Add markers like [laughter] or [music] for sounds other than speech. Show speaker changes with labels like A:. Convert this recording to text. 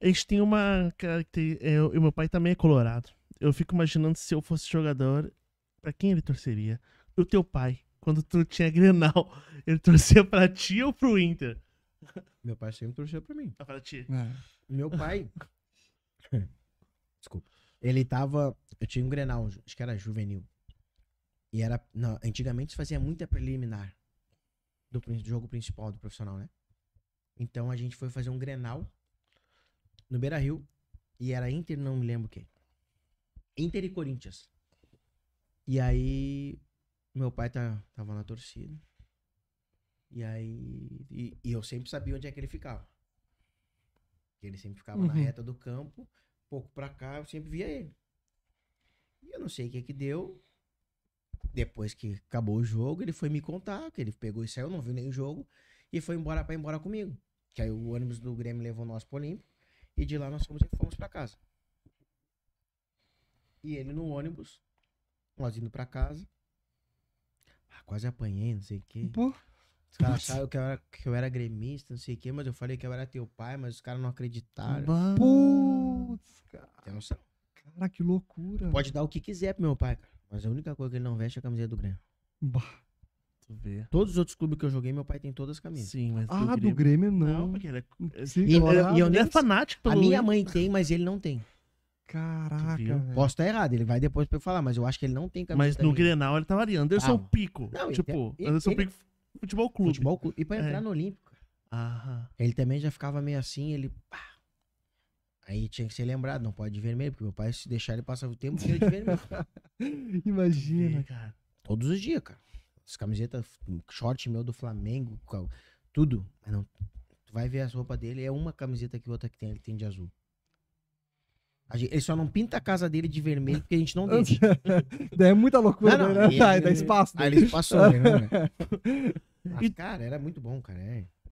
A: A gente tem uma característica. É, eu, meu pai também é colorado. Eu fico imaginando se eu fosse jogador, para quem ele torceria? O teu pai, quando tu tinha Grenal, [laughs] ele torcia para ti ou pro Inter? Meu pai sempre torcia para mim. Ah, pra ti. É. Meu pai. Desculpa. Ele tava. Eu tinha um Grenal, acho que era juvenil. E era. Não, antigamente se fazia muita preliminar do, do jogo principal, do profissional, né? Então a gente foi fazer um Grenal no Beira Rio. E era Inter, não me lembro quem. Inter e Corinthians. E aí, meu pai tá, tava na torcida. E aí. E, e eu sempre sabia onde é que ele ficava. Ele sempre ficava uhum. na reta do campo, pouco pra cá, eu sempre via ele. E eu não sei o que que deu. Depois que acabou o jogo, ele foi me contar que ele pegou e saiu, não viu nem o jogo, e foi embora para embora comigo. Que aí o ônibus do Grêmio levou nós pro Olímpico. E de lá nós fomos, fomos para casa. E ele no ônibus, nós indo para casa. Ah, quase apanhei, não sei o quê. Pô. Os caras acharam que eu, era, que eu era gremista, não sei o quê, mas eu falei que eu era teu pai, mas os caras não acreditaram. Putz, cara. Tem noção? Cara, que loucura. Pode dar o que quiser pro meu pai, cara. Mas a única coisa é que ele não veste é a camiseta do Grêmio. Bah. Todos os outros clubes que eu joguei, meu pai tem todas as camisas. Sim, mas ah, do Grêmio, do Grêmio não. não. porque ele é... Sim, e, claro. eu, é- eu nem é fanático pelo... A minha mãe tem, mas ele não tem. Caraca, Posso estar errado, ele vai depois pra eu falar, mas eu acho que ele não tem camisa. Mas no Grenal ele tava ali, Anderson ah, Pico. Não, tipo, ele, Anderson ele, Pico, futebol clube. Futebol clube. E pra é. entrar é. no Olímpico. Aham. Ele também já ficava meio assim, ele... Pá. Aí tinha que ser lembrado, não pode de vermelho, porque meu pai, se deixar, ele passar o tempo ele de vermelho. [laughs] Imagina, cara. Todos os dias, cara as camisetas, short meu do Flamengo, tudo. Mas não, tu vai ver as roupas dele, é uma camiseta que outra que tem, ele tem de azul. Gente, ele só não pinta a casa dele de vermelho porque a gente não deixa. [laughs] é muita loucura, não, não, né? Ele, tá, ele, dá espaço. Aí ele passou, né? [laughs] Mas, cara, era muito bom, cara. É.